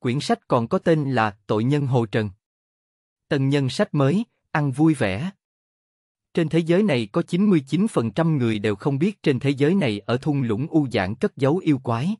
Quyển sách còn có tên là Tội nhân Hồ Trần. Tần nhân sách mới, ăn vui vẻ. Trên thế giới này có 99% người đều không biết trên thế giới này ở thung lũng u giãn cất giấu yêu quái.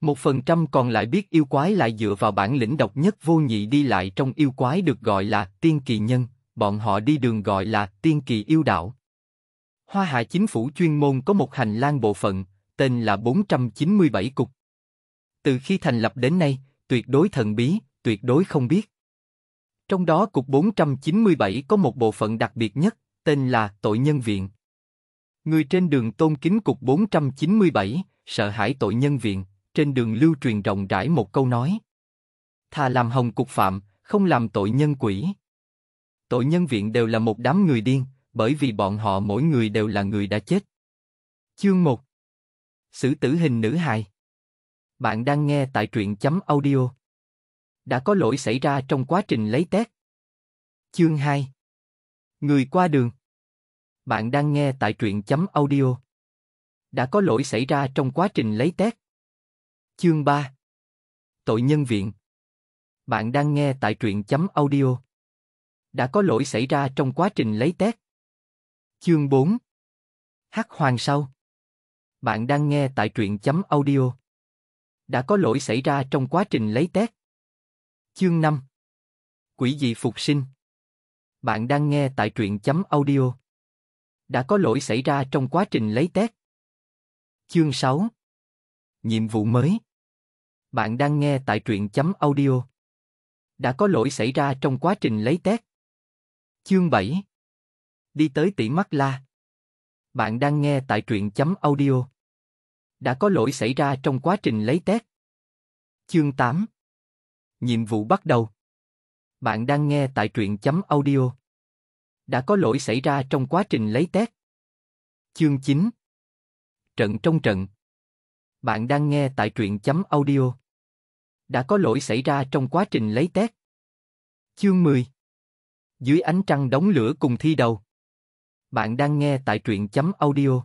Một phần trăm còn lại biết yêu quái lại dựa vào bản lĩnh độc nhất vô nhị đi lại trong yêu quái được gọi là tiên kỳ nhân, bọn họ đi đường gọi là tiên kỳ yêu đạo. Hoa hạ chính phủ chuyên môn có một hành lang bộ phận, tên là 497 cục. Từ khi thành lập đến nay, tuyệt đối thần bí, tuyệt đối không biết. Trong đó cục 497 có một bộ phận đặc biệt nhất, tên là tội nhân viện. Người trên đường tôn kính cục 497, sợ hãi tội nhân viện, trên đường lưu truyền rộng rãi một câu nói. Thà làm hồng cục phạm, không làm tội nhân quỷ. Tội nhân viện đều là một đám người điên, bởi vì bọn họ mỗi người đều là người đã chết. Chương 1 Sử tử hình nữ hài bạn đang nghe tại truyện chấm audio. Đã có lỗi xảy ra trong quá trình lấy test. Chương 2 Người qua đường Bạn đang nghe tại truyện chấm audio. Đã có lỗi xảy ra trong quá trình lấy test. Chương 3 Tội nhân viện Bạn đang nghe tại truyện chấm audio. Đã có lỗi xảy ra trong quá trình lấy test. Chương 4 Hắc Hoàng sau bạn đang nghe tại truyện chấm audio đã có lỗi xảy ra trong quá trình lấy test. Chương 5 Quỷ dị phục sinh Bạn đang nghe tại truyện chấm audio. Đã có lỗi xảy ra trong quá trình lấy test. Chương 6 Nhiệm vụ mới Bạn đang nghe tại truyện chấm audio. Đã có lỗi xảy ra trong quá trình lấy test. Chương 7 Đi tới tỷ mắt la. Bạn đang nghe tại truyện chấm audio đã có lỗi xảy ra trong quá trình lấy test. Chương 8 Nhiệm vụ bắt đầu Bạn đang nghe tại truyện chấm audio. Đã có lỗi xảy ra trong quá trình lấy test. Chương 9 Trận trong trận Bạn đang nghe tại truyện chấm audio. Đã có lỗi xảy ra trong quá trình lấy test. Chương 10 Dưới ánh trăng đóng lửa cùng thi đầu. Bạn đang nghe tại truyện chấm audio